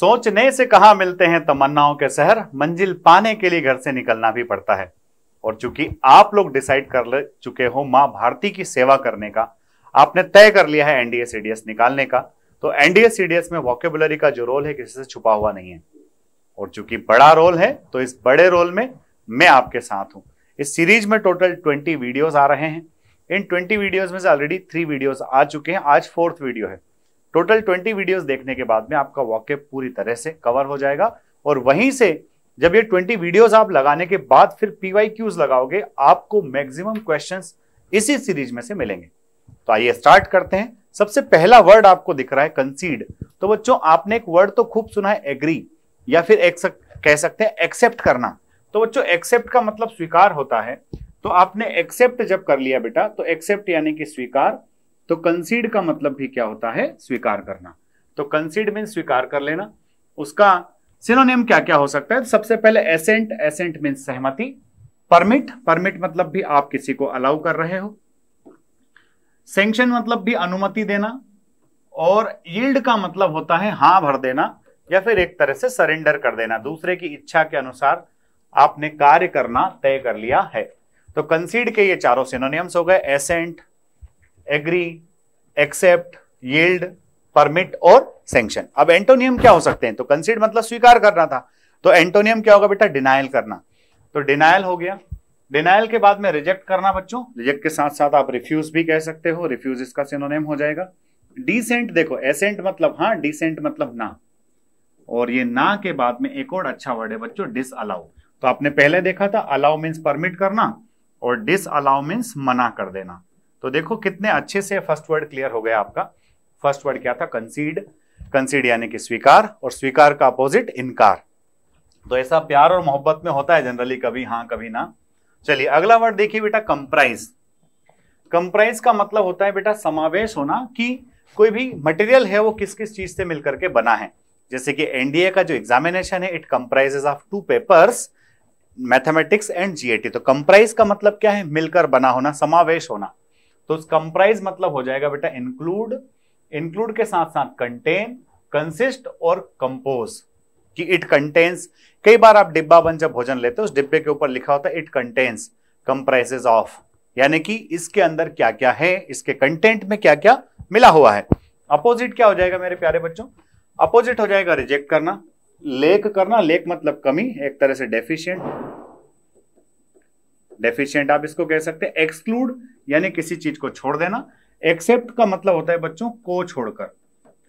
सोचने से कहा मिलते हैं तमन्नाओं के शहर मंजिल पाने के लिए घर से निकलना भी पड़ता है और चूंकि आप लोग डिसाइड कर ले चुके हो मां भारती की सेवा करने का आपने तय कर लिया है एनडीए सीडीएस निकालने का तो एनडीए सीडीएस में वॉकेबुलरी का जो रोल है किसी से छुपा हुआ नहीं है और चूंकि बड़ा रोल है तो इस बड़े रोल में मैं आपके साथ हूं इस सीरीज में टोटल ट्वेंटी वीडियोज आ रहे हैं इन ट्वेंटी वीडियोज में से ऑलरेडी थ्री वीडियोज आ चुके हैं आज फोर्थ वीडियो है टोटल ट्वेंटी वीडियोस देखने के बाद में आपका वाक्य पूरी तरह से कवर हो जाएगा और वहीं से जब ये ट्वेंटी वीडियोस आप लगाने के बाद फिर पीवाई क्यूज लगाओगे आपको मैक्सिमम क्वेश्चंस इसी सीरीज में से मिलेंगे तो आइए स्टार्ट करते हैं सबसे पहला वर्ड आपको दिख रहा है कंसीड तो बच्चों आपने एक वर्ड तो खूब सुना है एग्री या फिर एक सक, कह सकते हैं एक्सेप्ट करना तो बच्चों एक्सेप्ट का मतलब स्वीकार होता है तो आपने एक्सेप्ट जब कर लिया बेटा तो एक्सेप्ट यानी कि स्वीकार तो कंसीड का मतलब भी क्या होता है स्वीकार करना तो कंसीड मीन स्वीकार कर लेना उसका सिनोनिम क्या क्या हो सकता है सबसे पहले एसेंट एसेंट मीन सहमति परमिट परमिट मतलब भी आप किसी को अलाउ कर रहे हो सेंक्शन मतलब भी अनुमति देना और यील्ड का मतलब होता है हां भर देना या फिर एक तरह से सरेंडर कर देना दूसरे की इच्छा के अनुसार आपने कार्य करना तय कर लिया है तो कंसीड के ये चारों सिनोनियम्स हो गए assent agree accept yield permit और सेंक्शन अब एंटोनियम क्या हो सकते हैं तो कंसीड मतलब स्वीकार करना था तो एंटोनियम क्या होगा बेटा डिनाइल करना तो डिनाइल हो गया डिनाइल के बाद में रिजेक्ट करना बच्चों रिजेक्ट के साथ साथ आप रिफ्यूज भी कह सकते हो रिफ्यूज इसका सिनोनेम हो जाएगा डिसेंट देखो एसेंट मतलब हाँ डिसेंट मतलब ना और ये ना के बाद में एक और अच्छा वर्ड है बच्चों डिस अलाउ तो आपने पहले देखा था अलाउ मीन्स परमिट करना और डिस अलाउ मीन्स मना कर देना तो देखो कितने अच्छे से फर्स्ट वर्ड क्लियर हो गया आपका फर्स्ट वर्ड क्या था कंसीड कंसीड यानी कि स्वीकार और स्वीकार का अपोजिट इनकार तो ऐसा प्यार और मोहब्बत में होता है जनरली कभी हाँ कभी ना चलिए अगला वर्ड देखिए बेटा कंप्राइज कंप्राइज का मतलब होता है बेटा समावेश होना कि कोई भी मटेरियल है वो किस किस चीज से मिलकर के बना है जैसे कि एनडीए का जो एग्जामिनेशन है it comprises of two papers mathematics and GAT तो कंप्राइज का मतलब क्या है मिलकर बना होना समावेश होना तो कंप्राइज मतलब हो जाएगा बेटा इंक्लूड इंक्लूड के साथ साथ कंटेन कंसिस्ट और कंपोज कि इट कंटेन्स कई बार आप डिब्बा बन जब भोजन लेते हो उस डिब्बे के ऊपर लिखा होता है इट कंटेन्स कंप्राइजेज ऑफ यानी कि इसके अंदर क्या क्या है इसके कंटेंट में क्या क्या मिला हुआ है अपोजिट क्या हो जाएगा मेरे प्यारे बच्चों अपोजिट हो जाएगा रिजेक्ट करना लेक करना लेक मतलब कमी एक तरह से डेफिशिएंट डेफिशियंट आप इसको कह सकते हैं एक्सक्लूड यानी किसी चीज को छोड़ देना एक्सेप्ट का मतलब होता है बच्चों को छोड़कर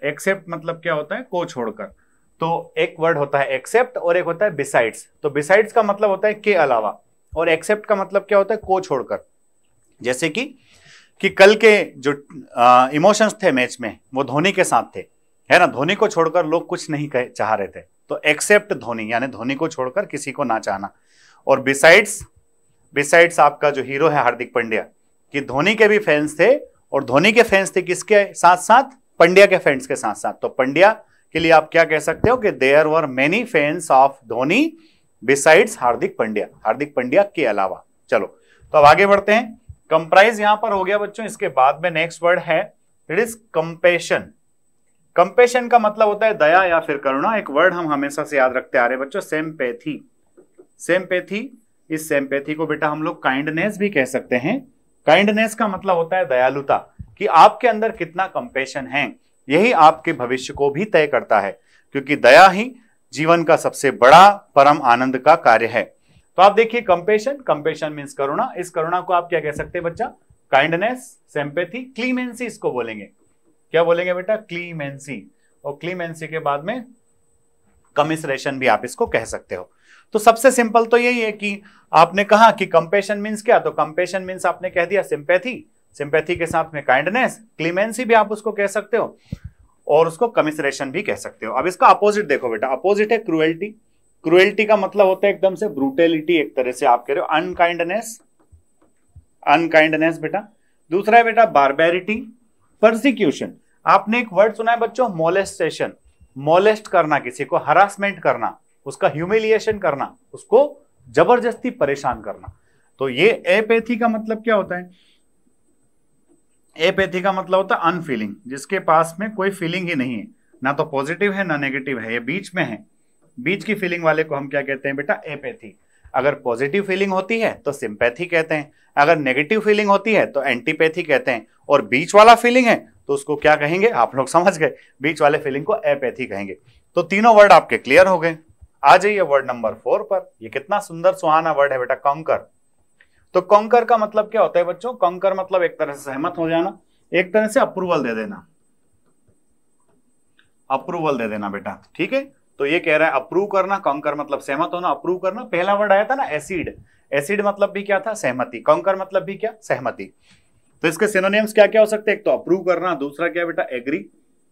एक्सेप्ट मतलब क्या होता है को छोड़कर तो एक वर्ड होता है एक्सेप्ट और एक होता है बिसाइड्स तो बिसाइड्स का मतलब होता है के अलावा और एक्सेप्ट का मतलब क्या होता है को छोड़कर जैसे कि कि कल के जो इमोशंस थे मैच में वो धोनी के साथ थे है ना धोनी को छोड़कर लोग कुछ नहीं कह, चाह रहे थे तो एक्सेप्ट धोनी यानी धोनी को छोड़कर किसी को ना चाहना और बिसाइड्स बिसाइड्स आपका जो हीरो है हार्दिक पंड्या कि धोनी के भी फैंस थे और धोनी के फैंस थे किसके साथ साथ पंड्या के फैंस के साथ साथ तो पंड्या के लिए आप क्या कह सकते हो कि there were many fans of Dhoni besides Hardik Pandya Hardik Pandya के अलावा चलो तो अब आगे बढ़ते हैं कंप्राइज यहां पर हो गया बच्चों इसके बाद में नेक्स्ट वर्ड है इट इज कंपेशन कंपेशन का मतलब होता है दया या फिर करुणा एक वर्ड हम हमेशा से याद रखते आ रहे बच्चों सेम पैथी इस सेम्पैथी को बेटा हम लोग काइंडनेस भी कह सकते हैं काइंडनेस का मतलब होता है दयालुता कि आपके अंदर कितना कंपेशन है यही आपके भविष्य को भी तय करता है क्योंकि दया ही जीवन का सबसे बड़ा परम आनंद का कार्य है तो आप देखिए कंपेशन कंपेशन मीन्स करुणा इस करुणा को आप क्या कह सकते हैं बच्चा काइंडनेस सेम्पेथी क्लीमेंसी इसको बोलेंगे क्या बोलेंगे बेटा क्लीमेंसी और क्लीमेंसी के बाद में कमिसरेशन भी आप इसको कह सकते हो तो सबसे सिंपल तो यही है कि आपने कहा कि कंपेशन मीन्स क्या तो कंपेशन मीन्स आपने कह दिया सिंपैथी सिंपैथी के साथ में काइंडनेस क्लीमेंसी भी आप उसको कह सकते हो और उसको कमिसरेशन भी कह सकते हो अब इसका अपोजिट देखो बेटा अपोजिट है क्रुएल्टी क्रुएल्टी का मतलब होता है एकदम से ब्रूटेलिटी एक तरह से आप कह रहे हो अनकाइंडनेस अनकाइंडनेस बेटा दूसरा है बेटा बारबेरिटी परसिक्यूशन आपने एक वर्ड सुना है बच्चों मोलेस्टेशन मोलेस्ट करना किसी को हरासमेंट करना उसका ह्यूमिलिएशन करना उसको जबरदस्ती परेशान करना तो ये एपैथी का मतलब क्या होता है एपैथी का मतलब होता है अनफीलिंग जिसके पास में कोई फीलिंग ही नहीं है ना तो पॉजिटिव है ना नेगेटिव है ये बीच में है बीच की फीलिंग वाले को हम क्या कहते हैं बेटा एपैथी अगर पॉजिटिव फीलिंग होती है तो सिंपैथी कहते हैं अगर नेगेटिव फीलिंग होती है तो एंटीपैथी कहते हैं और बीच वाला फीलिंग है तो उसको क्या कहेंगे आप लोग समझ गए बीच वाले फीलिंग को एपैथी कहेंगे तो तीनों वर्ड आपके क्लियर हो गए आ जाइए वर्ड नंबर फोर पर ये कितना सुंदर सुहाना वर्ड है बेटा कंकर तो कंकर का मतलब क्या होता है बच्चों कंकर मतलब एक तरह से सहमत हो जाना एक तरह से अप्रूवल दे देना अप्रूवल दे देना बेटा ठीक है तो ये कह रहा है अप्रूव करना कंकर मतलब सहमत होना अप्रूव करना पहला वर्ड आया था ना एसिड एसिड मतलब भी क्या था सहमति कंकर मतलब भी क्या सहमति तो इसके सिनोनिम्स क्या क्या हो सकते हैं एक तो अप्रूव करना दूसरा क्या बेटा एग्री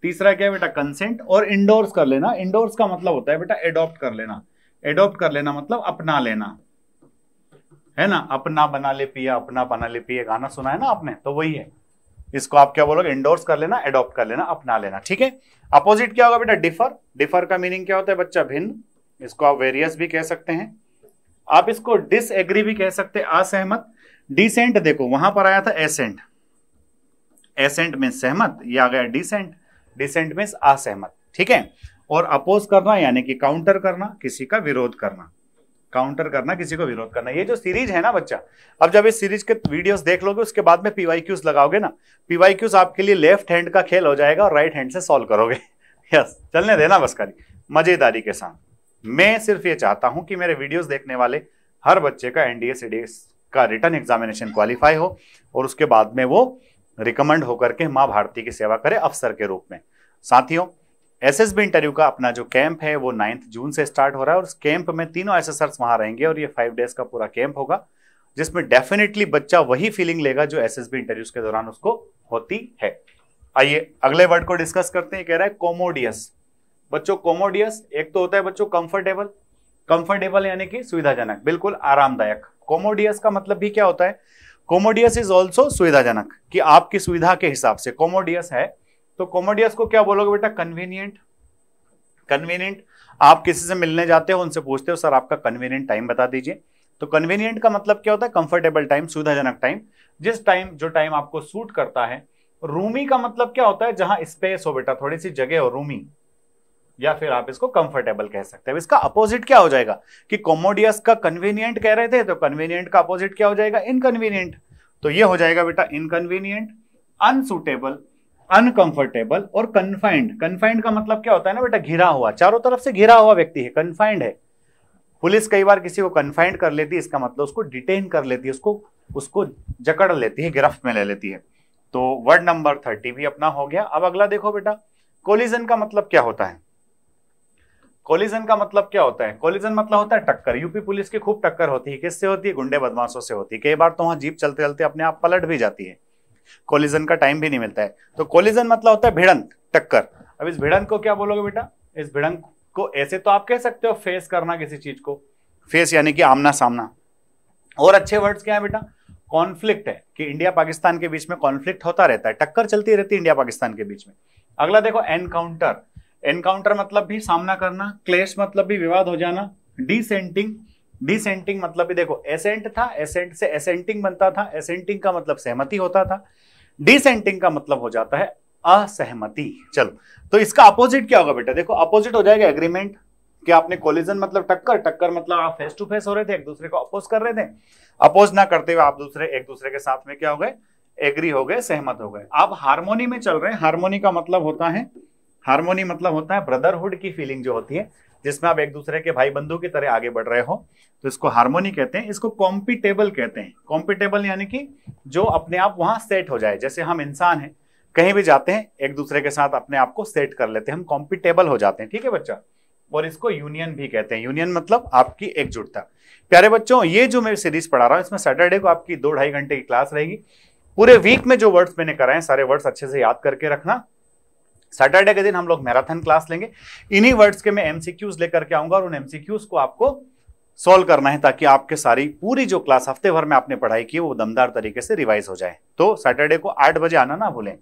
तीसरा क्या बेटा कंसेंट और इंडोर्स कर लेना इंडोर्स का मतलब होता है बेटा एडॉप्ट कर लेना एडॉप्ट कर लेना मतलब अपना लेना है ना अपना बना ले पिया अपना बना ले पिया गाना सुना है ना आपने तो वही है इसको आप क्या बोलोगे इंडोर्स कर लेना एडॉप्ट कर लेना अपना लेना ठीक है अपोजिट क्या होगा बेटा डिफर डिफर का मीनिंग क्या होता है बच्चा भिन्न इसको आप वेरियस भी कह सकते हैं आप इसको डिसएग्री भी कह सकते हैं असहमत डिसेंट देखो वहां पर आया था एसेंट एसेंट में सहमत ये आ गया डिसेंट डिसेंट मीन्स असहमत ठीक है और अपोज करना यानी कि काउंटर करना किसी का विरोध करना काउंटर करना किसी को विरोध करना ये जो सीरीज है ना बच्चा अब जब इस सीरीज के वीडियोस देख लोगे उसके बाद में पीवाई क्यूज लगाओगे ना पीवाई क्यूज आपके लिए लेफ्ट हैंड का खेल हो जाएगा और राइट हैंड से सॉल्व करोगे यस चलने देना बस खाली मजेदारी के साथ मैं सिर्फ ये चाहता हूं कि मेरे वीडियोस देखने वाले हर बच्चे का एनडीए सीडीएस का रिटर्न एग्जामिनेशन क्वालिफाई हो और उसके बाद में वो रिकमेंड होकर के माँ भारती की सेवा करे अफसर के रूप में साथियों एसएसबी इंटरव्यू का अपना जो कैंप है वो नाइन्थ जून से स्टार्ट हो रहा है और उस कैंप में तीनों एसएसआर्स वहाँ रहेंगे और ये फाइव डेज का पूरा कैंप होगा जिसमें डेफिनेटली बच्चा वही फीलिंग लेगा जो एसएसबी इंटरव्यूज के दौरान उसको होती है आइए अगले वर्ड को डिस्कस करते हैं कह रहा है कोमोडियस बच्चों कोमोडियस एक तो होता है बच्चों कंफर्टेबल कंफर्टेबल यानी कि सुविधाजनक बिल्कुल आरामदायक कोमोडियस का मतलब भी क्या होता है कोमोडियस इज ऑल्सो सुविधाजनक कि आपकी सुविधा के हिसाब से कोमोडियस है तो कोमोडियस को क्या बोलोगे बेटा कन्वीनियंट कन्वीनियंट आप किसी से मिलने जाते हो उनसे पूछते हो सर आपका कन्वीनियंट टाइम बता दीजिए तो कन्वीनियंट का मतलब क्या होता है कंफर्टेबल टाइम सुविधाजनक टाइम जिस टाइम जो टाइम आपको सूट करता है रूमी का मतलब क्या होता है जहां स्पेस हो बेटा थोड़ी सी जगह हो रूमी या फिर आप इसको कंफर्टेबल कह सकते हैं इसका अपोजिट क्या हो जाएगा कि कॉमोडियस का कन्वीनियंट कह रहे थे तो कन्वीनियंट का अपोजिट क्या हो जाएगा इनकन्वीनियंट तो ये हो जाएगा बेटा इनकन्वीनियंट अनसुटेबल अनकंफर्टेबल और कन्फाइंड कन्फाइंड का मतलब क्या होता है ना बेटा घिरा हुआ चारों तरफ से घिरा हुआ व्यक्ति है कन्फाइंड है पुलिस कई बार किसी को कन्फाइंड कर लेती है इसका मतलब उसको डिटेन कर लेती है उसको उसको जकड़ लेती है गिरफ्त में ले लेती है तो वर्ड नंबर थर्टी भी अपना हो गया अब अगला देखो बेटा कोलिजन का मतलब क्या होता है कोलिजन का मतलब क्या होता है कोलिजन मतलब होता है टक्कर यूपी पुलिस की खूब टक्कर होती है किससे होती है गुंडे बदमाशों से होती है कई बार तो वहां जीप चलते चलते अपने आप पलट भी जाती है कोलिजन का टाइम भी नहीं मिलता है तो कोलिजन मतलब होता है भिड़ंत टक्कर अब इस भिड़ंत को क्या बोलोगे बेटा इस भिड़ंत को ऐसे तो आप कह सकते हो फेस करना किसी चीज को फेस यानी कि आमना सामना और अच्छे वर्ड्स क्या है बेटा कॉन्फ्लिक्ट है कि इंडिया पाकिस्तान के बीच में कॉन्फ्लिक्ट होता रहता है टक्कर चलती रहती है इंडिया पाकिस्तान के बीच में अगला देखो एनकाउंटर एनकाउंटर मतलब भी सामना करना क्लेश मतलब भी विवाद हो जाना डिसेंटिंग डिसेंटिंग मतलब भी देखो एसेंट था एसेंट से एसेंटिंग बनता था एसेंटिंग का मतलब सहमति होता था डिसेंटिंग का मतलब हो जाता है असहमति चलो तो इसका अपोजिट क्या होगा बेटा देखो अपोजिट हो जाएगा एग्रीमेंट कि आपने कोलिजन मतलब टक्कर टक्कर मतलब आप फेस टू फेस हो रहे थे एक दूसरे को अपोज कर रहे थे अपोज ना करते हुए आप दूसरे एक दूसरे के साथ में क्या हो गए एग्री हो गए सहमत हो गए आप हारमोनी में चल रहे हैं हारमोनी का मतलब होता है हारमोनी मतलब होता है ब्रदरहुड की फीलिंग जो होती है जिसमें आप एक दूसरे के भाई बंधु की तरह आगे बढ़ रहे हो तो इसको हारमोनी कहते हैं इसको कॉम्पिटेबल कहते हैं कॉम्पिटेबल यानी कि जो अपने आप वहां सेट हो जाए जैसे हम इंसान हैं कहीं भी जाते हैं एक दूसरे के साथ अपने आप को सेट कर लेते हैं हम कॉम्पिटेबल हो जाते हैं ठीक है बच्चा और इसको यूनियन भी कहते हैं यूनियन मतलब आपकी एकजुटता प्यारे बच्चों ये जो मैं सीरीज पढ़ा रहा हूँ इसमें सैटरडे को आपकी दो ढाई घंटे की क्लास रहेगी पूरे वीक में जो वर्ड्स मैंने कराए सारे वर्ड्स अच्छे से याद करके रखना सैटरडे के दिन हम लोग मैराथन क्लास लेंगे इन्हीं वर्ड्स के मैं एमसीक्यूज लेकर के आऊंगा और उन एमसीक्यूज को आपको सॉल्व करना है ताकि आपके सारी पूरी जो क्लास हफ्ते भर में आपने पढ़ाई की वो दमदार तरीके से रिवाइज हो जाए तो सैटरडे को आठ बजे आना ना भूलें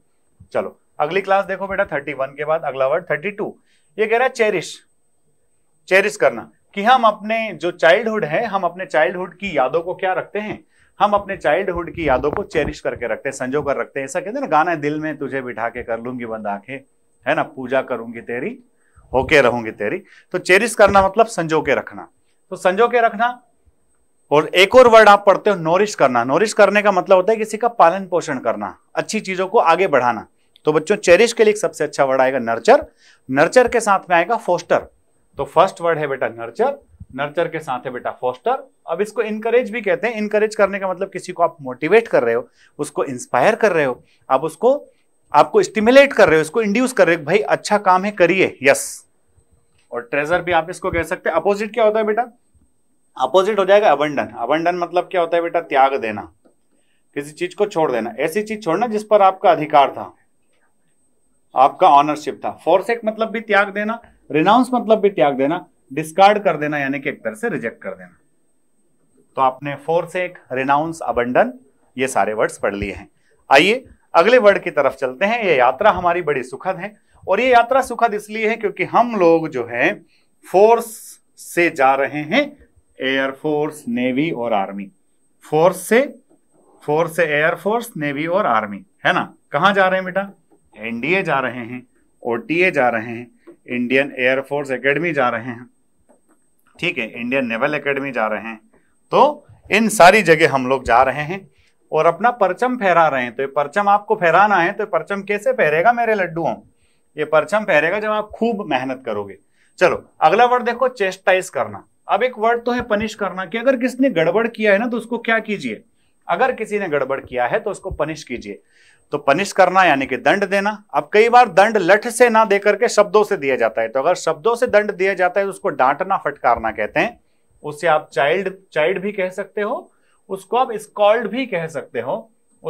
चलो अगली क्लास देखो बेटा थर्टी वन के बाद अगला वर्ड थर्टी टू ये कह रहा है चेरिश चेरिश करना कि हम अपने जो चाइल्डहुड है हम अपने चाइल्डहुड की यादों को क्या रखते हैं हम अपने चाइल्डहुड की यादों को चेरिश करके रखते हैं संजो कर रखते हैं ऐसा कहते हैं ना गाना है दिल में तुझे बिठा के कर लूंगी बंद आंखें है ना पूजा करूंगी तेरी होके रहूंगी तेरी तो चेरिस करना मतलब संजो के रखना तो संजो के रखना और एक और वर्ड आप पढ़ते हो नोरिश करना नोरिश करने का मतलब होता है किसी का पालन पोषण करना अच्छी चीजों को आगे बढ़ाना तो बच्चों चेरिश के लिए सबसे अच्छा वर्ड आएगा नर्चर नर्चर के साथ में आएगा फोस्टर तो फर्स्ट वर्ड है बेटा नर्चर नर्चर के साथ है बेटा फोस्टर अब इसको इनकरेज भी कहते हैं इनकरेज करने का मतलब किसी को आप मोटिवेट कर रहे हो उसको इंस्पायर कर रहे हो आप उसको आपको स्टिमुलेट कर रहे हो इसको इंड्यूस कर रहे हो भाई अच्छा काम है करिए यस और ट्रेजर भी आप इसको कह सकते हैं अपोजिट क्या होता है बेटा अपोजिट हो जाएगा अबंडन अबंडन मतलब क्या होता है बेटा त्याग देना किसी चीज को छोड़ देना ऐसी चीज छोड़ना जिस पर आपका अधिकार था आपका ऑनरशिप था फोरसेक मतलब भी त्याग देना रिनाउंस मतलब भी त्याग देना डिस्कार्ड कर देना यानी कि एक तरह से रिजेक्ट कर देना तो आपने एक रिनाउंस अबंडन ये सारे वर्ड्स पढ़ लिए हैं आइए अगले वर्ड की तरफ चलते हैं ये यात्रा हमारी बड़ी सुखद है और ये यात्रा सुखद इसलिए है क्योंकि हम लोग जो है फोर्स से जा रहे हैं एयरफोर्स नेवी और आर्मी फोर्स से फोर्स से एयरफोर्स नेवी और आर्मी है ना कहाँ जा रहे हैं बेटा एनडीए जा रहे हैं ओटीए जा रहे हैं इंडियन एयरफोर्स एकेडमी जा रहे हैं ठीक है इंडियन नेवल एकेडमी जा रहे हैं तो इन सारी जगह हम लोग जा रहे हैं और अपना परचम फहरा रहे हैं तो ये परचम आपको फहराना है तो परचम कैसे फहरेगा मेरे लड्डुओं ये परचम फहरेगा जब आप खूब मेहनत करोगे चलो अगला वर्ड देखो चेस्टाइज करना अब एक वर्ड तो है पनिश करना कि अगर किसी ने गड़बड़ किया है ना तो उसको क्या कीजिए अगर किसी ने गड़बड़ किया है तो उसको पनिश कीजिए तो पनिश करना यानी कि दंड देना अब कई बार दंड लठ से ना देकर के शब्दों से दिया जाता है तो अगर शब्दों से दंड दिया जाता है तो उसको डांटना फटकारना कहते हैं उससे आप चाइल्ड चाइल्ड भी कह सकते हो उसको आप स्कॉल्ड भी कह सकते हो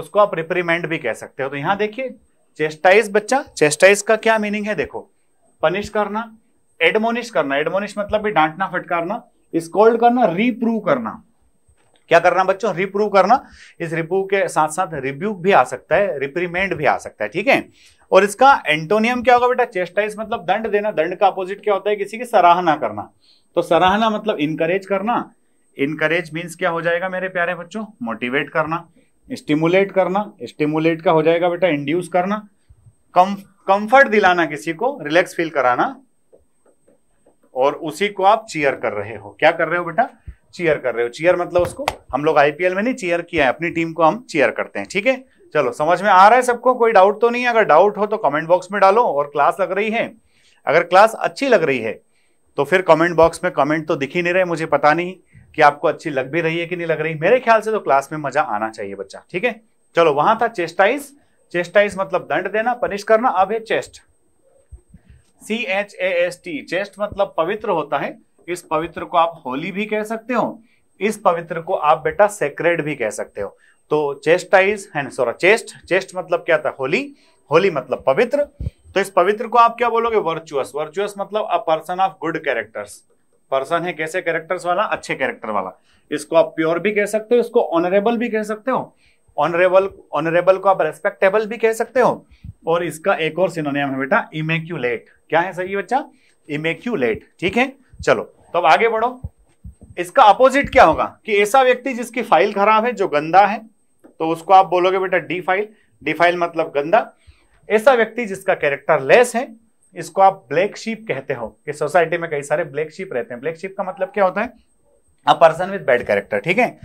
उसको आप रिप्रीमेंड भी कह सकते हो तो यहाँ देखिए चेस्टाइज बच्चा चेस्टाइज का क्या मीनिंग है देखो पनिश करना एडमोनिश करना एडमोनिश मतलब भी डांटना फटकारना स्कॉल्ड करना रिप्रूव करना क्या करना बच्चों रिप्रूव करना इस रिप्रूव के साथ साथ रिब्यूक भी आ सकता है रिप्रीमेंड भी आ सकता है ठीक है और इसका एंटोनियम क्या होगा बेटा चेस्टाइज मतलब दंड देना दंड का अपोजिट क्या होता है किसी की सराहना करना तो सराहना मतलब इनकरेज करना इनकरेज मीन्स क्या हो जाएगा मेरे प्यारे बच्चों मोटिवेट करना स्टिमुलेट करना स्टिमुलेट का हो जाएगा बेटा इंड्यूस करना कंफर्ट दिलाना किसी को रिलैक्स फील कराना और उसी को आप चीयर कर रहे हो क्या कर रहे हो बेटा चीयर कर रहे हो चीयर मतलब उसको हम लोग आईपीएल में नहीं चीयर किया है अपनी टीम को हम चीयर करते हैं ठीक है चलो समझ में आ रहा है सबको कोई डाउट तो नहीं है अगर डाउट हो तो कमेंट बॉक्स में डालो और क्लास लग रही है अगर क्लास अच्छी लग रही है तो फिर कमेंट बॉक्स में कमेंट तो दिख ही नहीं रहे मुझे पता नहीं कि आपको अच्छी लग भी रही है कि नहीं लग रही मेरे ख्याल से तो क्लास में मजा आना चाहिए बच्चा ठीक है चलो वहां था चेस्टाइज चेस्टाइज मतलब दंड देना पनिश करना अब है chaste C H A S T chaste मतलब पवित्र होता है इस पवित्र को आप होली भी कह सकते हो इस पवित्र को आप बेटा सेक्रेड भी कह सकते हो तो chastise and sorry chaste chaste मतलब क्या था होली होली मतलब पवित्र तो इस पवित्र को आप क्या बोलोगे वर्चुअस वर्चुअस मतलब a person of good characters person है कैसे कैरेक्टर्स वाला अच्छे कैरेक्टर वाला इसको आप प्योर भी कह सकते हो इसको ऑनरेबल भी कह सकते हो ऑनरेबल ऑनरेबल को आप रेस्पेक्टेबल भी कह सकते हो और इसका एक और सिनोनियम है बेटा इमेक्यूलेट क्या है सही बच्चा इमेक्यूलेट ठीक है चलो तो अब आगे बढ़ो इसका अपोजिट क्या होगा कि ऐसा व्यक्ति जिसकी फाइल खराब है जो गंदा है तो उसको आप बोलोगे बेटा डी फाइल डी फाइल मतलब गंदा ऐसा व्यक्ति जिसका कैरेक्टर लेस है इसको आप ब्लैक शीप कहते हो कि सोसाइटी में कई सारे ब्लैक शीप रहते हैं ब्लैक शीप का मतलब क्या होता है a person with bad character ठीक है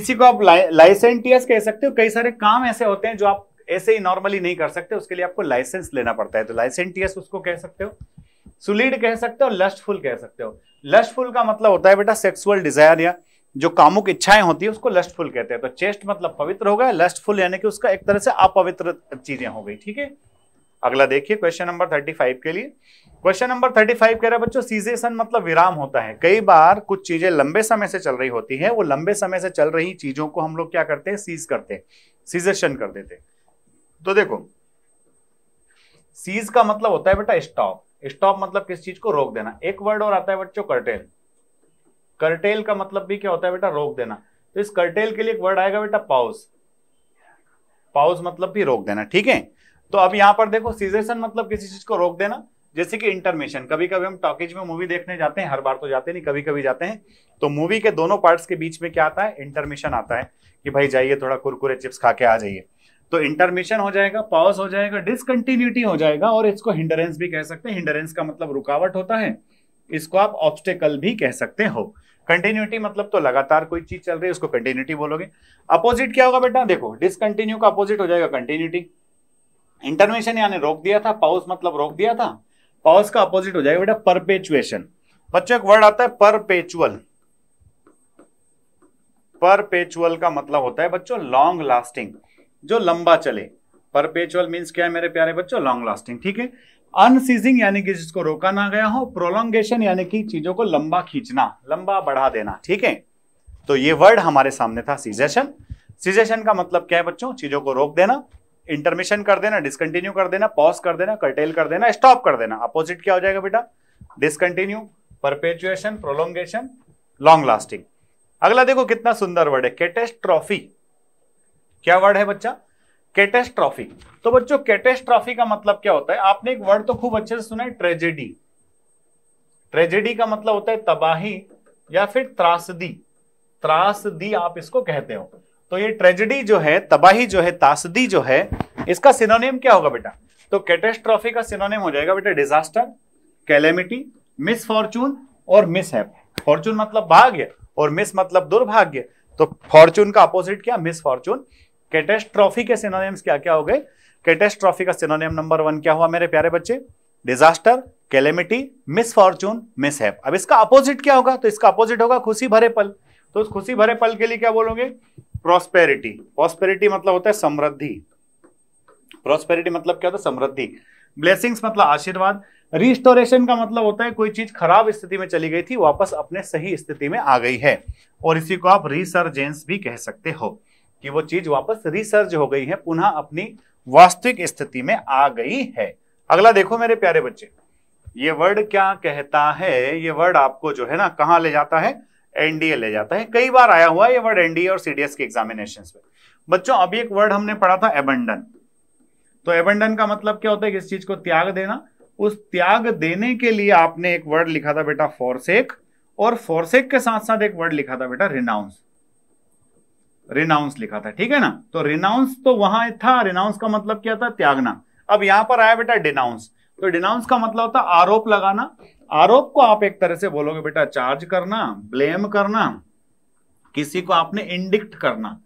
इसी को आप लाइसेंटियस कह सकते हो कई सारे काम ऐसे होते हैं जो आप ऐसे ही नॉर्मली नहीं कर सकते उसके लिए आपको लाइसेंस लेना पड़ता है तो लाइसेंटियस उसको कह सकते हो सुलीड कह सकते हो लस्टफुल कह सकते हो लस्टफुल का मतलब होता है बेटा सेक्सुअल डिजायर या जो कामुक इच्छाएं होती है उसको लस्टफुल कहते हैं तो चेस्ट मतलब पवित्र हो गया लस्टफुल यानी कि उसका एक तरह से अपवित्र चीजें हो गई ठीक है अगला देखिए क्वेश्चन नंबर थर्टी फाइव के लिए क्वेश्चन नंबर थर्टी फाइव कह रहे बच्चों सीजेशन मतलब विराम होता है कई बार कुछ चीजें लंबे समय से चल रही होती है वो लंबे समय से चल रही चीजों को हम लोग क्या करते हैं सीज करते हैं सीजेशन कर देते तो देखो सीज का मतलब होता है बेटा स्टॉप स्टॉप मतलब किस चीज को रोक देना एक वर्ड और आता है बच्चों करटेल करटेल का मतलब भी क्या होता है बेटा रोक देना तो इस करटेल के लिए एक वर्ड आएगा बेटा पाउस पाउस मतलब भी रोक देना ठीक है तो अब यहाँ पर देखो सीजेशन मतलब किसी चीज को रोक देना जैसे कि इंटरमेशन कभी कभी हम टॉकेज में मूवी देखने जाते हैं हर बार तो जाते नहीं कभी कभी जाते हैं तो मूवी के दोनों पार्ट्स के बीच में क्या आता है इंटरमिशन आता है कि भाई जाइए थोड़ा कुरकुरे चिप्स खा के आ जाइए तो इंटरमिशन हो जाएगा पॉज हो जाएगा डिसकंटिन्यूटी हो जाएगा और इसको हिंडरेंस भी कह सकते हैं हिंडरेंस का मतलब रुकावट होता है इसको आप ऑब्स्टेकल भी कह सकते हो कंटिन्यूटी मतलब तो लगातार कोई चीज चल रही है उसको कंटिन्यूटी बोलोगे अपोजिट क्या होगा बेटा देखो डिसकंटिन्यू का अपोजिट हो जाएगा कंटिन्यूटी इंटरवेंशन यानी रोक दिया था पाउस मतलब रोक दिया था पाउस का अपोजिट हो जाएगा बेटा परपेचुएशन बच्चों एक वर्ड आता है परपेचुअल परपेचुअल का मतलब होता है बच्चों लॉन्ग लास्टिंग जो लंबा चले परपेचुअल मीन्स क्या है मेरे प्यारे बच्चों लॉन्ग लास्टिंग ठीक है अनसीजिंग यानी कि जिसको रोका ना गया हो प्रोलोंगेशन यानी कि चीजों को लंबा खींचना लंबा बढ़ा देना ठीक है तो ये वर्ड हमारे सामने था सीजेशन सीजेशन का मतलब क्या है बच्चों चीजों को रोक देना इंटरमिशन कर देना डिसकंटिन्यू कर देना पॉज कर देना कर्टेल कर देना स्टॉप कर देना अपोजिट क्या हो जाएगा बेटा discontinue perpetuation prolongation long lasting अगला देखो कितना सुंदर वर्ड है कैटेस्ट्रॉफी क्या वर्ड है बच्चा कैटेस्ट्रॉफी तो बच्चों कैटेस्ट्रॉफी का मतलब क्या होता है आपने एक वर्ड तो खूब अच्छे से सुना है ट्रेजेडी ट्रेजेडी का मतलब होता है तबाही या फिर त्रासदी त्रासदी आप इसको कहते हो तो ये ट्रेजेडी जो है तबाही जो है तासदी जो है इसका सिनोनिम क्या होगा बेटा तो कैटेस्ट्रॉफी का सिनोनिम हो जाएगा बेटा डिजास्टर कैलेमिटी मिस फॉर्चून और मिस हैप फॉर्चून मतलब भाग्य और मिस मतलब दुर्भाग्य तो फॉर्चून का अपोजिट क्या मिस फॉर्चून कैटेस्ट्रॉफी के सिनोनिम्स क्या क्या हो गए कैटेस्ट्रॉफी का सिनोनिम नंबर वन क्या हुआ मेरे प्यारे बच्चे disaster calamity misfortune mishap अब इसका अपोजिट क्या होगा तो इसका अपोजिट होगा खुशी भरे पल तो उस खुशी भरे पल के लिए क्या बोलोगे प्रोस्पेरिटी प्रोस्पेरिटी मतलब होता है समृद्धि प्रोस्पेरिटी मतलब क्या होता है समृद्धि ब्लेसिंग्स मतलब आशीर्वाद रिस्टोरेशन का मतलब होता है कोई चीज खराब स्थिति में चली गई थी वापस अपने सही स्थिति में आ गई है और इसी को आप रिसर्जेंस भी कह सकते हो कि वो चीज वापस रिसर्ज हो गई है पुनः अपनी वास्तविक स्थिति में आ गई है अगला देखो मेरे प्यारे बच्चे ये वर्ड क्या कहता है ये वर्ड आपको जो है ना कहा ले जाता है एनडीए ले जाता है कई बार आया हुआ ये वर्ड एनडीए और सीडीएस के एग्जामिनेशन में बच्चों अभी एक वर्ड हमने पढ़ा था एबंडन तो एबंडन का मतलब क्या होता है किस चीज को त्याग देना उस त्याग देने के लिए आपने एक वर्ड लिखा था बेटा फोरसेक और फोरसेक के साथ साथ एक वर्ड लिखा था बेटा रिनाउंस रिनाउंस लिखा था ठीक है ना तो रिनाउंस तो वहां था रिनाउंस का मतलब क्या था त्यागना अब यहां पर आया बेटा डिनाउंस तो डिनाउंस का मतलब होता है आरोप लगाना आरोप को आप एक तरह से बोलोगे बेटा चार्ज करना ब्लेम करना किसी को आपने इंडिक्ट करना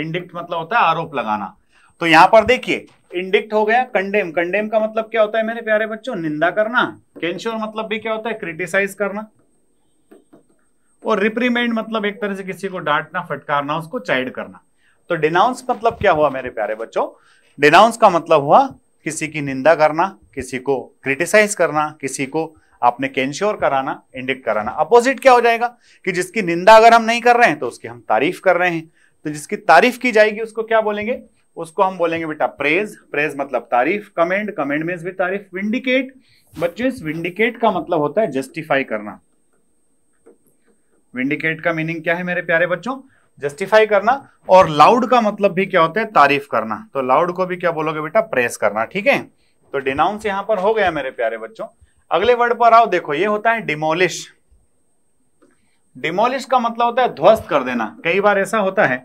इंडिक्ट मतलब होता है आरोप लगाना तो यहां पर देखिए इंडिक्ट हो गया कंडेम कंडेम का मतलब क्या होता है मेरे प्यारे बच्चों निंदा करना कैंश्योर मतलब भी क्या होता है क्रिटिसाइज करना और रिप्रीमेंड मतलब एक तरह से किसी को डांटना फटकारना उसको चाइड करना तो डिनाउंस मतलब क्या हुआ मेरे प्यारे बच्चों डिनाउंस का मतलब हुआ किसी की निंदा करना किसी को क्रिटिसाइज करना किसी को आपने कैंश्योर कराना इंडिक कराना अपोजिट क्या हो जाएगा कि जिसकी निंदा अगर हम नहीं कर रहे हैं तो उसकी हम तारीफ कर रहे हैं तो जिसकी तारीफ की जाएगी उसको क्या बोलेंगे उसको हम बोलेंगे बेटा प्रेज प्रेज मतलब तारीफ कमेंट कमेंट मीन्स भी तारीफ विंडिकेट बच्चे विंडिकेट का मतलब होता है जस्टिफाई करना विंडिकेट का मीनिंग क्या है मेरे प्यारे बच्चों जस्टिफाई करना और लाउड का मतलब भी क्या होता है तारीफ करना तो लाउड को भी क्या बोलोगे बेटा प्रेस करना ठीक है तो डिनाउंस यहां पर हो गया मेरे प्यारे बच्चों अगले वर्ड पर आओ देखो ये होता है डिमोलिश डिमोलिश का मतलब होता है ध्वस्त कर देना कई बार ऐसा होता है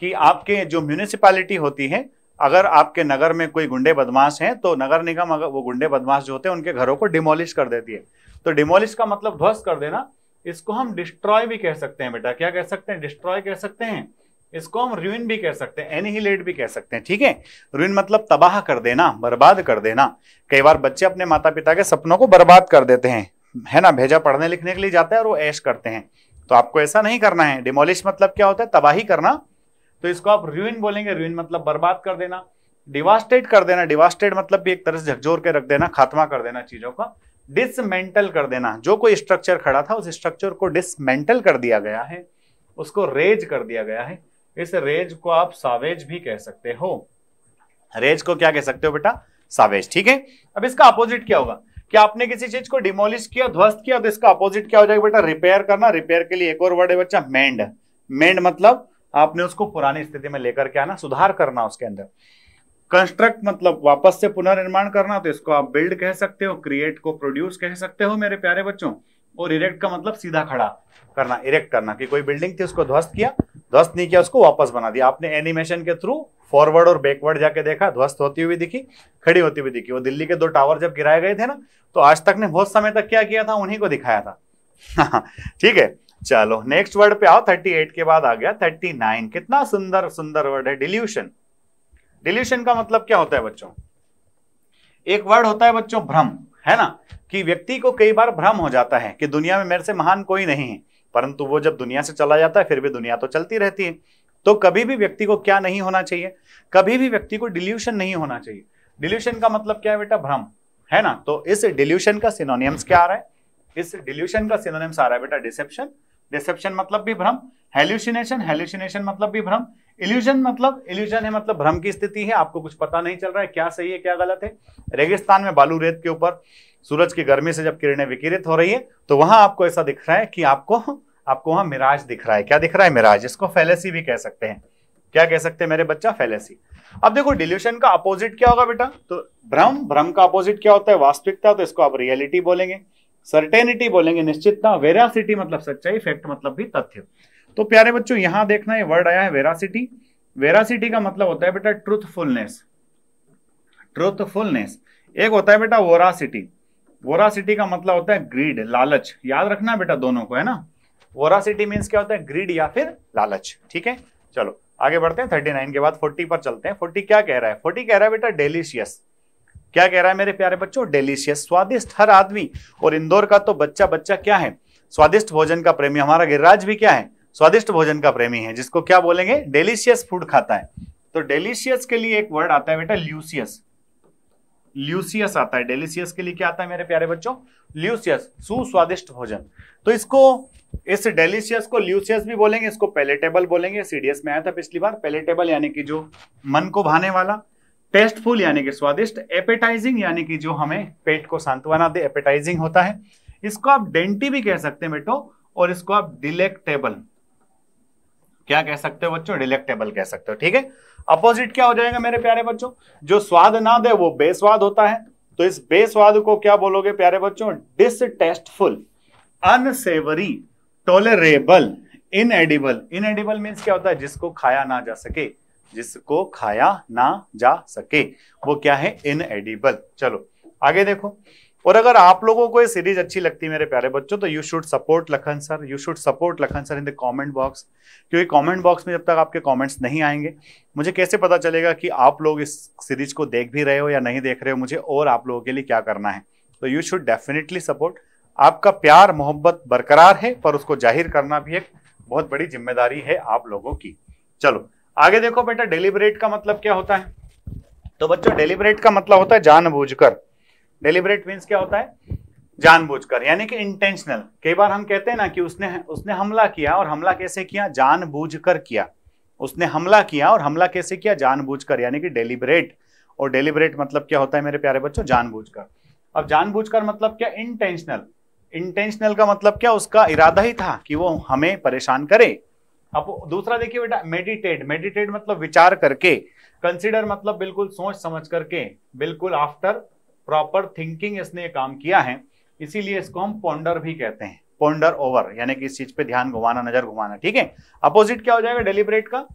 कि आपके जो म्यूनिसिपैलिटी होती है अगर आपके नगर में कोई गुंडे बदमाश हैं तो नगर निगम अगर वो गुंडे बदमाश जो होते हैं उनके घरों को डिमोलिश कर देती है तो डिमोलिश का मतलब ध्वस्त कर देना इसको हम डिस्ट्रॉय भी कह सकते हैं बेटा क्या कह सकते हैं डिस्ट्रॉय कह सकते हैं इसको हम रुइन भी कह सकते हैं एनिहिलेट भी कह सकते हैं ठीक है रुइन मतलब तबाह कर देना बर्बाद कर देना कई बार बच्चे अपने माता पिता के सपनों को बर्बाद कर देते हैं है ना भेजा पढ़ने लिखने के लिए जाते हैं और वो ऐश करते हैं तो आपको ऐसा नहीं करना है डिमोलिश मतलब क्या होता है तबाही करना तो इसको आप रुइन बोलेंगे रुइन मतलब बर्बाद कर देना डिवास्टेट कर देना डिवास्टेट मतलब भी एक तरह से झकझोर के रख देना खात्मा कर देना चीजों का डिसमेंटल कर देना जो कोई स्ट्रक्चर खड़ा था उस स्ट्रक्चर को डिसमेंटल कर दिया गया है उसको रेज कर दिया गया है इस रेज को आप सावेज भी कह सकते हो रेज को क्या कह सकते हो बेटा सावेज ठीक है अब इसका अपोजिट क्या होगा कि आपने किसी चीज को डिमोलिश किया ध्वस्त किया तो इसका अपोजिट क्या हो जाएगा बेटा रिपेयर करना रिपेयर के लिए एक और वर्ड है बच्चा मेंड मेंड मतलब आपने उसको पुरानी स्थिति में लेकर के आना सुधार करना उसके अंदर कंस्ट्रक्ट मतलब वापस से पुनर्निर्माण करना तो इसको आप बिल्ड कह सकते हो क्रिएट को प्रोड्यूस कह सकते हो मेरे प्यारे बच्चों और इरेक्ट का मतलब सीधा खड़ा करना इरेक्ट करना कि कोई बिल्डिंग थी उसको ध्वस्त किया ध्वस्त नहीं किया उसको वापस बना दिया आपने एनिमेशन के थ्रू फॉरवर्ड और बैकवर्ड जाके देखा ध्वस्त होती हुई दिखी खड़ी होती हुई दिखी वो दिल्ली के दो टावर जब गिराए गए थे ना तो आज तक ने बहुत समय तक क्या किया था उन्हीं को दिखाया था ठीक है चलो नेक्स्ट वर्ड पे आओ 38 के बाद आ गया 39 कितना सुंदर सुंदर वर्ड है डिल्यूशन डिलीशन का मतलब क्या होता है बच्चों एक वर्ड होता है बच्चों भ्रम है ना कि व्यक्ति को कई बार भ्रम हो जाता है कि दुनिया में मेरे से महान कोई नहीं है परंतु वो जब दुनिया से चला जाता है फिर भी दुनिया तो चलती रहती है तो कभी भी व्यक्ति को क्या नहीं होना चाहिए कभी भी व्यक्ति को डिल्यूशन नहीं होना चाहिए डिल्यूशन का मतलब क्या है बेटा भ्रम है ना तो इस डिल्यूशन का सिनोनियम्स क्या आ रहा है इस डिल्यूशन का सिनोनियम्स आ रहा है बेटा डिसेप्शन डिसेप्शन मतलब भी भ्रम हेल्यूशिनेशन हेल्यूशिनेशन मतलब भी भ्रम इल्यूजन मतलब इल्यूजन है मतलब भ्रम की स्थिति है आपको कुछ पता नहीं चल रहा है क्या सही है क्या गलत है रेगिस्तान में बालू रेत के ऊपर सूरज की गर्मी से जब किरणें विकिरित हो रही है तो वहां आपको ऐसा दिख रहा है कि आपको आपको वहां मिराज दिख रहा है क्या दिख रहा है मिराज इसको फैलेसी भी कह सकते हैं क्या कह सकते हैं मेरे बच्चा फैलेसी अब देखो डिल्यूशन का अपोजिट क्या होगा बेटा तो भ्रम भ्रम का अपोजिट क्या होता है वास्तविकता तो इसको आप रियलिटी बोलेंगे सर्टेनिटी बोलेंगे निश्चितता वेरासिटी मतलब सच्चाई फैक्ट मतलब भी तथ्य तो प्यारे बच्चों यहां देखना ये वर्ड आया है वेरासिटी वेरासिटी का मतलब होता है बेटा ट्रूथफुलनेस ट्रूथफुलनेस एक होता है बेटा वोरासिटी वोरासिटी का मतलब होता है ग्रीड लालच याद रखना बेटा दोनों को है ना वोरासिटी मीन्स क्या होता है ग्रीड या फिर लालच ठीक है चलो आगे बढ़ते हैं थर्टी नाइन के बाद फोर्टी पर चलते हैं फोर्टी क्या कह रहा है फोर्टी कह रहा है बेटा डेलिशियस क्या कह रहा है मेरे प्यारे बच्चों डेलिशियस स्वादिष्ट हर आदमी और इंदौर का तो बच्चा बच्चा क्या है स्वादिष्ट भोजन का प्रेमी हमारा गिरिराज भी क्या है स्वादिष्ट भोजन का प्रेमी है जिसको क्या बोलेंगे डेलिशियस फूड खाता है तो डेलिशियस के लिए एक वर्ड आता है बेटा ल्यूसियस ल्यूसियस आता है डेलिशियस के लिए क्या आता है मेरे प्यारे बच्चों ल्यूसियस सुस्वादिष्ट भोजन तो इसको इस डेलिशियस को ल्यूसियस भी बोलेंगे इसको पैलेटेबल बोलेंगे सीडीएस में आया था पिछली बार पेलेटेबल यानी कि जो मन को भाने वाला टेस्टफुल यानी कि स्वादिष्ट एपेटाइजिंग यानी कि जो हमें पेट को सांत्वना दे एपेटाइजिंग होता है इसको आप डेंटी भी कह सकते हैं बेटो और इसको आप डिलेक्टेबल क्या कह सकते हो बच्चों डिलेक्टेबल कह सकते हो ठीक है अपोजिट क्या हो जाएगा मेरे प्यारे बच्चों जो स्वाद ना दे वो बेस्वाद होता है तो इस बेस्वाद को क्या बोलोगे प्यारे बच्चों डिसटेस्टफुल अनसेवरी टॉलरेबल इनएडिबल इनएडिबल मीन्स क्या होता है जिसको खाया ना जा सके जिसको खाया ना जा सके वो क्या है इनएडिबल चलो आगे देखो और अगर आप लोगों को ये सीरीज अच्छी लगती है मेरे प्यारे बच्चों तो you should support Lakhan sir you should support Lakhan sir in the comment box क्योंकि कमेंट बॉक्स में जब तक आपके कमेंट्स नहीं आएंगे मुझे कैसे पता चलेगा कि आप लोग इस सीरीज को देख भी रहे हो या नहीं देख रहे हो मुझे और आप लोगों के लिए क्या करना है तो यू शुड डेफिनेटली सपोर्ट आपका प्यार मोहब्बत बरकरार है पर उसको जाहिर करना भी एक बहुत बड़ी जिम्मेदारी है आप लोगों की चलो आगे देखो बेटा डेलीबरेट का मतलब क्या होता है तो बच्चों डेलीबरेट का मतलब होता है जानबूझकर डेलिबरेट मीन्स क्या होता है जानबूझकर यानी कि इंटेंशनल कई बार हम कहते हैं ना कि उसने उसने हमला किया और हमला कैसे किया जानबूझकर किया उसने हमला किया और हमला कैसे किया जानबूझकर यानी कि डेलीबरेट और डेलीबरेट मतलब क्या होता है मेरे प्यारे बच्चों जानबूझकर अब जानबूझकर मतलब क्या इंटेंशनल इंटेंशनल का मतलब क्या उसका इरादा ही था कि वो हमें परेशान करे अब दूसरा देखिए बेटा मेडिटेट मेडिटेट मतलब विचार करके कंसिडर मतलब बिल्कुल सोच समझ करके बिल्कुल आफ्टर प्रॉपर थिंकिंग इसने काम किया है इसीलिए इसको हम पोंडर भी कहते हैं पोंडर ओवर यानी कि इस चीज पे ध्यान घुमाना नजर घुमाना ठीक है अपोजिट क्या हो जाएगा डेलीबरेट का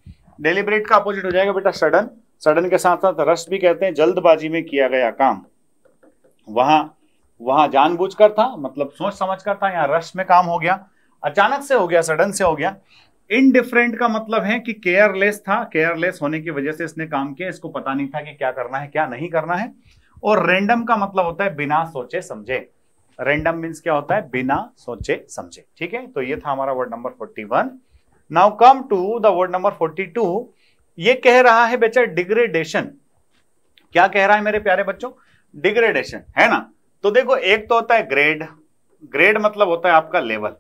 डेलीबरेट का अपोजिट हो जाएगा बेटा सडन सडन के साथ साथ रश भी कहते हैं जल्दबाजी में किया गया काम वहां वहां जानबूझ था मतलब सोच समझ कर था यहाँ रश में काम हो गया अचानक से हो गया सडन से हो गया इनडिफरेंट का मतलब है कि केयरलेस था केयरलेस होने की वजह से इसने काम किया इसको पता नहीं था कि क्या करना है क्या नहीं करना है और रेंडम का मतलब होता है बिना सोचे समझे रेंडम मीन्स क्या होता है बिना सोचे समझे ठीक है तो ये था हमारा word number forty one now come to the word number forty two ये कह रहा है बेचा डिग्रेडेशन क्या कह रहा है मेरे प्यारे बच्चों डिग्रेडेशन है ना तो देखो एक तो होता है ग्रेड ग्रेड मतलब होता है आपका लेवल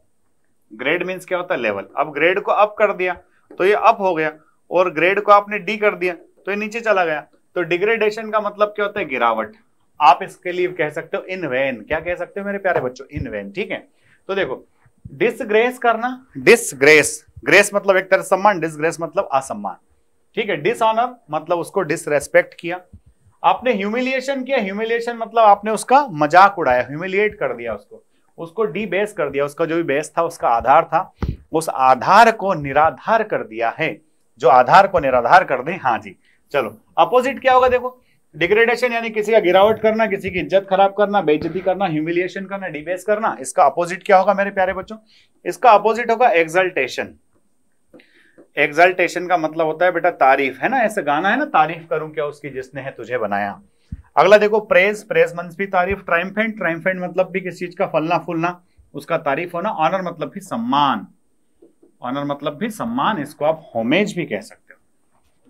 ग्रेड मीन्स क्या होता है लेवल अब ग्रेड को अप कर दिया तो ये अप हो गया और ग्रेड को आपने डी कर दिया तो ये नीचे चला गया तो डिग्रेडेशन का मतलब क्या होता है गिरावट आप इसके लिए कह सकते हो इन वैन क्या कह सकते हो मेरे प्यारे बच्चों इन वैन ठीक है तो देखो डिसग्रेस करना डिसग्रेस ग्रेस मतलब एक तरह सम्मान डिसग्रेस मतलब असम्मान ठीक है डिसऑनर मतलब उसको डिसरेस्पेक्ट किया आपने ह्यूमिलिएशन किया ह्यूमिलिएशन मतलब आपने उसका मजाक उड़ाया ह्यूमिलिएट कर दिया उसको उसको डीबेस कर दिया उसका जो भी बेस था उसका आधार था उस आधार को निराधार कर दिया है जो आधार को निराधार कर दे हाँ जी चलो अपोजिट क्या होगा देखो डिग्रेडेशन यानी किसी का गिरावट करना किसी की इज्जत खराब करना बेइज्जती करना ह्यूमिलिएशन करना डिबेस करना इसका अपोजिट क्या होगा मेरे प्यारे बच्चों इसका अपोजिट होगा एक्सल्टेशन एक्सल्टेशन का मतलब होता है बेटा तारीफ है ना ऐसे गाना है ना तारीफ करूं क्या उसकी जिसने है तुझे बनाया अगला देखो प्रेज प्रेज मंस भी तारीफ ट्राइम्फेंट ट्राइम्फेंट मतलब भी किसी चीज का फलना फूलना उसका तारीफ होना ऑनर मतलब भी सम्मान ऑनर मतलब भी सम्मान इसको आप होमेज भी कह सकते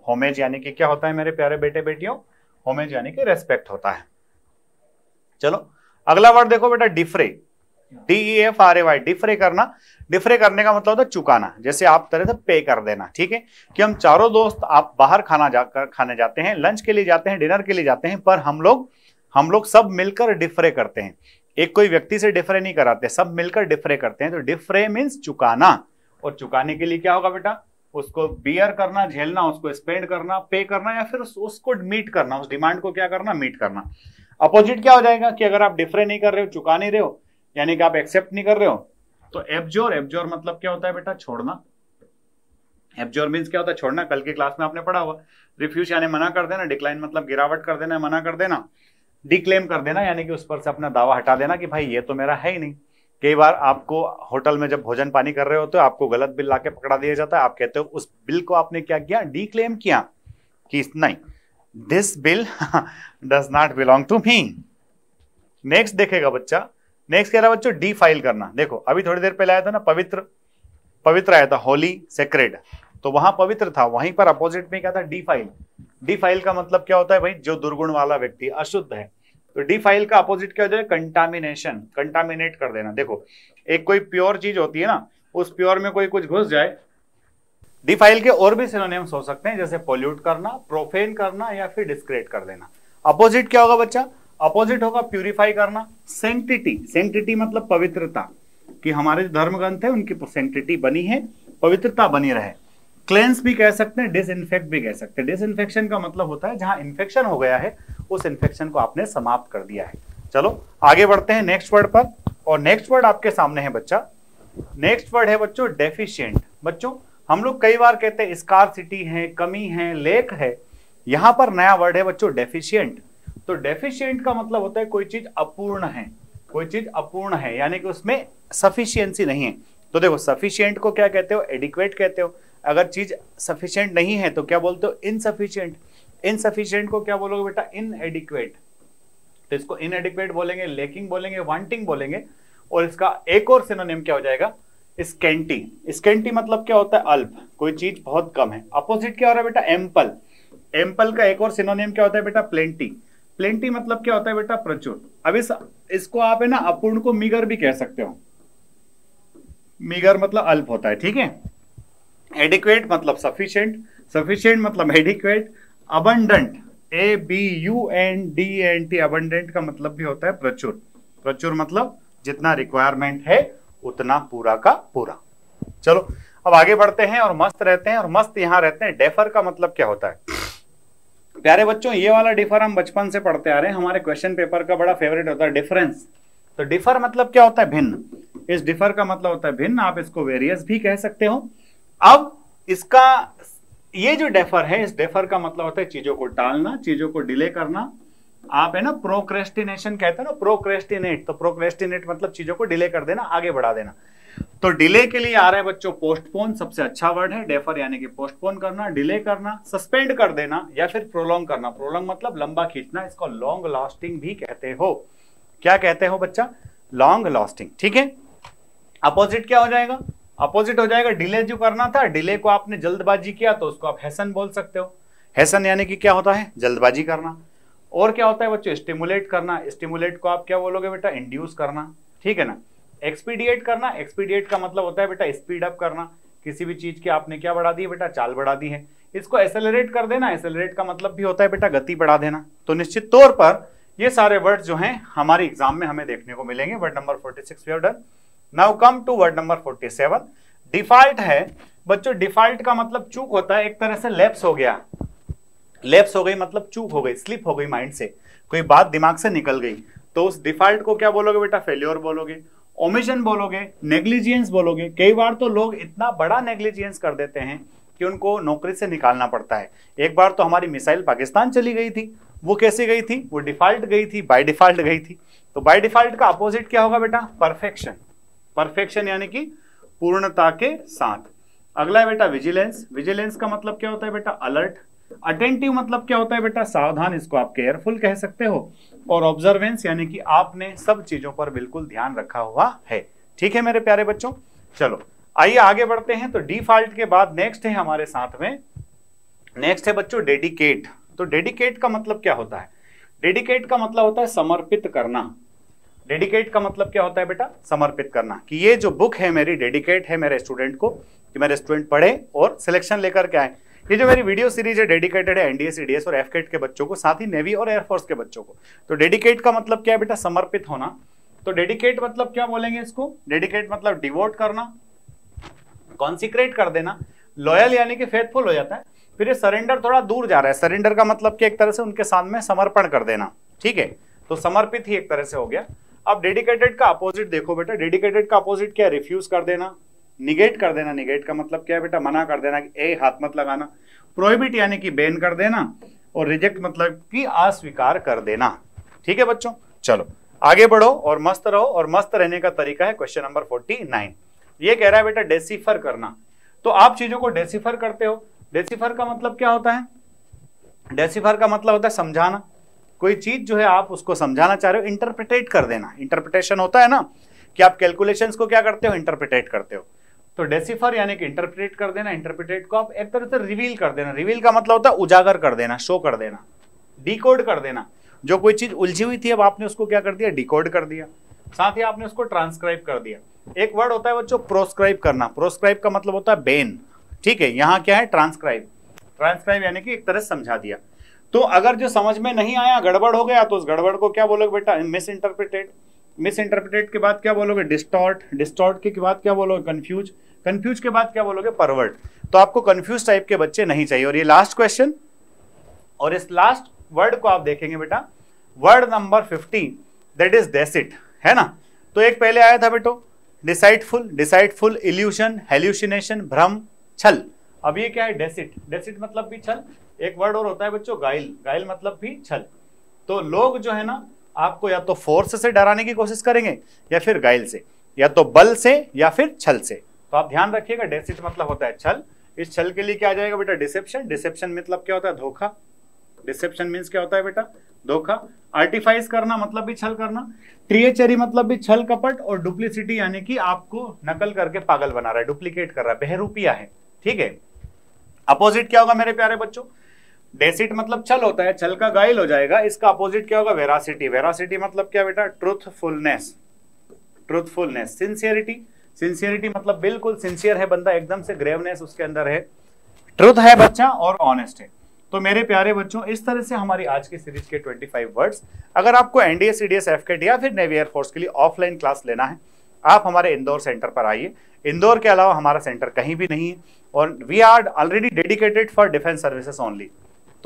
होमेज यानी कि क्या होता है मेरे प्यारे बेटे बेटियों होमेज यानी कि रेस्पेक्ट होता है चलो अगला वर्ड देखो बेटा defer D F R A Y defer करना डिफरे करने का मतलब होता है चुकाना जैसे आप तरह से पे कर देना ठीक है कि हम चारों दोस्त आप बाहर खाना जा खाने जाते हैं लंच के लिए जाते हैं डिनर के लिए जाते हैं पर हम लोग हम लोग सब मिलकर डिफरे करते हैं एक कोई व्यक्ति से डिफरे नहीं कराते सब मिलकर डिफरे करते हैं तो डिफरे मीन्स चुकाना और चुकाने के लिए क्या होगा बेटा उसको बियर करना झेलना उसको स्पेंड करना पे करना या फिर उस, उसको मीट करना उस डिमांड को क्या करना मीट करना अपोजिट क्या हो जाएगा कि अगर आप डिफरे नहीं कर रहे हो चुका नहीं रहे हो यानी कि आप एक्सेप्ट नहीं कर रहे हो तो एबजोर एबजोर मतलब क्या होता है बेटा छोड़ना एबजोर मीन्स क्या होता है छोड़ना कल की क्लास में आपने पढ़ा हुआ रिफ्यूज यानी मना कर देना डिक्लाइन मतलब गिरावट कर देना मना कर देना डिक्लेम कर देना यानी कि उस पर से अपना दावा हटा देना कि भाई ये तो मेरा है ही नहीं कई बार आपको होटल में जब भोजन पानी कर रहे हो तो आपको गलत बिल ला पकड़ा दिया जाता है आप कहते हो उस बिल को आपने क्या किया डी क्लेम किया कि नहीं this bill does not belong to me next देखेगा बच्चा नेक्स्ट कह रहा है बच्चों डी फाइल करना देखो अभी थोड़ी देर पहले आया था ना पवित्र पवित्र आया था होली सेक्रेड तो वहां पवित्र था वहीं पर अपोजिट में क्या था डी फाइल डी फाइल का मतलब क्या होता है भाई जो दुर्गुण वाला व्यक्ति अशुद्ध है तो डी फाइल का अपोजिट क्या हो जाए कंटामिनेशन कंटामिनेट कर देना देखो एक कोई प्योर चीज होती है ना उस प्योर में कोई कुछ घुस जाए डी फाइल के और भी सिनोनिम्स हो सकते हैं जैसे पोल्यूट करना प्रोफेन करना या फिर डिस्क्रेट कर देना अपोजिट क्या होगा बच्चा अपोजिट होगा प्यूरिफाई करना सेंटिटी सेंटिटी मतलब पवित्रता कि हमारे धर्म ग्रंथ है उनकी सेंटिटी बनी है पवित्रता बनी रहे क्लेंस भी कह सकते हैं डिस इन्फेक्ट भी कह सकते हैं डिस इन्फेक्शन का मतलब होता है जहां इन्फेक्शन हो गया है उस इन्फेक्शन को आपने समाप्त कर दिया है चलो आगे बढ़ते हैं नेक्स्ट वर्ड पर और नेक्स्ट वर्ड आपके सामने है बच्चा नेक्स्ट वर्ड है बच्चों डेफिशियंट बच्चों हम लोग कई बार कहते हैं स्कार सिटी है कमी है लेक है यहां पर नया वर्ड है बच्चों डेफिशियंट तो डेफिशियंट का मतलब होता है कोई चीज अपूर्ण है कोई चीज अपूर्ण है यानी कि उसमें सफिशियंसी नहीं है तो देखो सफिशियंट को क्या कहते हो एडिक्वेट कहते हो अगर चीज़ सफिशियंट नहीं है तो क्या बोलते हो इनसफिशियंट इनसफिशियंट को क्या बोलोगे बेटा इनएडिक्वेट तो इसको इनएडिक्वेट बोलेंगे लेकिंग बोलेंगे वांटिंग बोलेंगे और इसका एक और सिनोनिम क्या हो जाएगा स्केंटी स्केंटी मतलब क्या होता है अल्प कोई चीज बहुत कम है अपोजिट क्या हो रहा है बेटा एम्पल एम्पल का एक और सिनोनिम क्या होता है बेटा प्लेंटी प्लेंटी मतलब क्या होता है बेटा प्रचुर अब इस इसको आप है ना अपूर्ण को मिगर भी कह सकते हो मिगर मतलब अल्प होता है ठीक है एडिक्वेट मतलब सफिशियंट सफिशियंट मतलब adequate abundant A B U N D N T abundant का मतलब भी होता है प्रचुर प्रचुर मतलब जितना रिक्वायरमेंट है उतना पूरा का पूरा चलो अब आगे बढ़ते हैं और मस्त रहते हैं और मस्त यहां रहते हैं डेफर का मतलब क्या होता है प्यारे बच्चों ये वाला डिफर हम बचपन से पढ़ते आ रहे हैं हमारे क्वेश्चन पेपर का बड़ा फेवरेट होता है डिफरेंस तो डिफर मतलब क्या होता है भिन्न इस डिफर का मतलब होता है भिन्न आप इसको वेरियस भी कह सकते हो अब इसका ये जो डेफर है इस डेफर का मतलब होता है चीजों को टालना चीजों को डिले करना आप है ना प्रोक्रेस्टिनेशन कहते हैं ना प्रोक्रेस्टिनेट तो प्रोक्रेस्टिनेट मतलब चीजों को डिले कर देना आगे बढ़ा देना तो डिले के लिए आ रहा है बच्चों पोस्टपोन सबसे अच्छा वर्ड है डेफर यानी कि पोस्टपोन करना डिले करना सस्पेंड कर देना या फिर प्रोलोंग करना प्रोलोंग मतलब लंबा खींचना इसको लॉन्ग लास्टिंग भी कहते हो क्या कहते हो बच्चा लॉन्ग लास्टिंग ठीक है अपोजिट क्या हो जाएगा अपोजिट हो जाएगा डिले जो करना था डिले को आपने जल्दबाजी किया तो उसको आप हैसन बोल सकते हो हैसन यानी कि क्या होता है जल्दबाजी करना और क्या होता है बच्चों स्टिमुलेट करना स्टिमुलेट को आप क्या बोलोगे बेटा इंड्यूस करना ठीक है ना एक्सपीडिएट करना एक्सपीडिएट का मतलब होता है बेटा स्पीड अप करना किसी भी चीज की आपने क्या बढ़ा दी है बेटा चाल बढ़ा दी है इसको एसेलरेट कर देना एसेलरेट का मतलब भी होता है बेटा गति बढ़ा देना तो निश्चित तौर पर ये सारे वर्ड जो हैं हमारे एग्जाम में हमें देखने को मिलेंगे word number forty six now come to word number 47 default है बच्चों डिफॉल्ट का मतलब चूक होता है एक तरह से लेप्स हो गया लेप्स हो गई मतलब चूक हो गई स्लिप हो गई माइंड से कोई बात दिमाग से निकल गई तो उस डिफॉल्ट को क्या बोलोगे बेटा फेल्योर बोलोगे ओमिशन बोलोगे नेग्लिजियंस बोलोगे कई बार तो लोग इतना बड़ा नेग्लिजियंस कर देते हैं कि उनको नौकरी से निकालना पड़ता है एक बार तो हमारी मिसाइल पाकिस्तान चली गई थी वो कैसे गई थी वो डिफॉल्ट गई थी बाय डिफॉल्ट गई थी तो बाय डिफॉल्ट का अपोजिट क्या होगा बेटा परफेक्शन परफेक्शन यानी कि पूर्णता के साथ अगला है बेटा विजिलेंस विजिलेंस का मतलब क्या होता है बेटा अलर्ट अटेंटिव मतलब क्या होता है बेटा सावधान इसको आप केयरफुल कह सकते हो और ऑब्जर्वेंस यानी कि आपने सब चीजों पर बिल्कुल ध्यान रखा हुआ है ठीक है मेरे प्यारे बच्चों चलो आइए आगे बढ़ते हैं तो डिफॉल्ट के बाद नेक्स्ट है हमारे साथ में नेक्स्ट है बच्चों डेडिकेट तो डेडिकेट का मतलब क्या होता है डेडिकेट का मतलब होता है समर्पित करना डेडिकेट का मतलब क्या होता है बेटा समर्पित करना कि ये जो बुक है मेरी डेडिकेट है मेरे स्टूडेंट को कि मेरे स्टूडेंट पढ़े और सिलेक्शन लेकर के आए ये जो मेरी वीडियो सीरीज है डेडिकेटेड है एनडीए सीडीएस और एफकेट के बच्चों को साथ ही नेवी और एयरफोर्स के बच्चों को तो डेडिकेट का मतलब क्या है बेटा समर्पित होना तो डेडिकेट मतलब क्या बोलेंगे इसको डेडिकेट मतलब डिवोट करना कॉन्सिक्रेट कर देना लॉयल यानी कि फेथफुल हो जाता है फिर ये सरेंडर थोड़ा दूर जा रहा है सरेंडर का मतलब कि एक तरह से उनके साथ में समर्पण कर देना ठीक है तो समर्पित ही एक तरह से हो गया अब डेडिकेटेड का अपोजिट देखो बेटा डेडिकेटेड का अपोजिट क्या रिफ्यूज कर देना निगेट कर देना निगेट का मतलब क्या है बेटा मना कर देना ए हाथ मत लगाना प्रोहिबिट यानी कि बैन कर देना और रिजेक्ट मतलब कि अस्वीकार कर देना ठीक है बच्चों चलो आगे बढ़ो और मस्त रहो और मस्त रहने का तरीका है क्वेश्चन नंबर फोर्टी नाइन ये कह रहा है बेटा डेसीफर करना तो आप चीजों को डेसीफर करते हो डेसीफर का मतलब क्या होता है डेसीफर का मतलब होता है समझाना कोई चीज जो है आप उसको समझाना चाह रहे हो इंटरप्रिटेट कर देना इंटरप्रिटेशन होता है ना कि आप कैलकुलेशन को क्या करते हो इंटरप्रिटेट करते हो तो डेसिफर यानी कि इंटरप्रिटेट कर देना इंटरप्रिटेट को आप एक तरह से रिवील कर देना रिवील का मतलब होता है उजागर कर देना शो कर देना डिकोड कर देना जो कोई चीज उलझी हुई थी अब आपने उसको क्या कर दिया डिकोड कर दिया साथ ही आपने उसको ट्रांसक्राइब कर दिया एक वर्ड होता है बच्चों प्रोस्क्राइब करना प्रोस्क्राइब का मतलब होता है बेन ठीक है यहाँ क्या है ट्रांसक्राइब ट्रांसक्राइब यानी कि एक तरह से समझा दिया तो अगर जो समझ में नहीं आया गड़बड़ हो गया तो उस गड़बड़ को क्या बोलोगे बेटा मिस इंटरप्रिटेड मिस इंटरप्रिटेड के बाद क्या बोलोगे डिस्टॉर्ट डिस्टॉर्ट के बाद क्या बोलोगे कन्फ्यूज कन्फ्यूज के बाद क्या बोलोगे परवर्ट तो आपको कन्फ्यूज टाइप के बच्चे नहीं चाहिए और ये लास्ट क्वेश्चन और इस लास्ट वर्ड को आप देखेंगे बेटा word number fifty that is deceit है ना तो एक पहले आया था बेटो डिसाइडफुल डिसाइडफुल इल्यूशन हेल्यूशिनेशन भ्रम छल अब ये क्या है डेसिट डेसिट मतलब भी छल एक वर्ड और होता है बच्चों गाइल गाइल मतलब भी छल तो लोग जो है ना आपको या तो फोर्स से डराने की कोशिश करेंगे या फिर गाइल से या तो बल से या फिर छल से तो आप ध्यान रखिएगा डेसिट मतलब होता है छल इस छल के लिए क्या आ जाएगा बेटा डिसेप्शन डिसेप्शन मतलब क्या होता है धोखा डिसेप्शन मीन्स क्या होता है बेटा धोखा आर्टिफाइस करना मतलब भी छल करना ट्रिएचरी मतलब भी छल कपट और डुप्लीसिटी यानी कि आपको नकल करके पागल बना रहा है डुप्लीकेट कर रहा है बहरूपिया है ठीक है अपोजिट क्या होगा मेरे प्यारे बच्चों डेसिट मतलब छल होता है छल का गाइल हो जाएगा इसका अपोजिट क्या होगा वेरासिटी वेरासिटी मतलब क्या बेटा ट्रूथफुलनेस ट्रूथफुलनेस सिंसियरिटी सिंसियरिटी मतलब बिल्कुल सिंसियर है बंदा एकदम से ग्रेवनेस उसके अंदर है ट्रूथ है बच्चा और ऑनेस्ट है तो मेरे प्यारे बच्चों इस तरह से हमारी आज की सीरीज के 25 वर्ड्स अगर आपको एनडीए सीडीएस एफकेट या फिर नेवी एयरफोर्स के लिए ऑफलाइन क्लास लेना है आप हमारे इंदौर सेंटर पर आइए इंदौर के अलावा हमारा सेंटर कहीं भी नहीं है और we are already dedicated for defence services only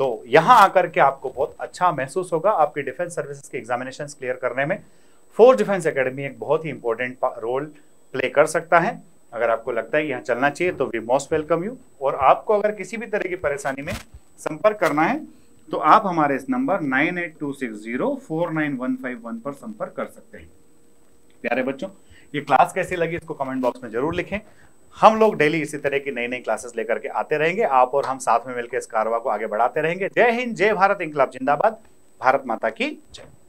तो यहां आकर के आपको बहुत अच्छा महसूस होगा आपके डिफेंस सर्विसेज के एग्जामिनेशन क्लियर करने में फोर्स डिफेंस एकेडमी एक बहुत ही इंपॉर्टेंट रोल प्ले कर सकता है अगर आपको लगता है यहाँ चलना चाहिए तो वी मोस्ट वेलकम यू और आपको अगर किसी भी तरह की परेशानी में संपर्क करना है तो आप हमारे इस number nine eight two six zero four nine one five one पर संपर्क कर सकते हैं प्यारे बच्चों ये क्लास कैसी लगी इसको कमेंट बॉक्स में जरूर लिखें हम लोग डेली इसी तरह की नई नई क्लासेस लेकर के आते रहेंगे आप और हम साथ में मिलकर इस कारवा को आगे बढ़ाते रहेंगे जय हिंद जय भारत इंकलाब जिंदाबाद भारत माता की जय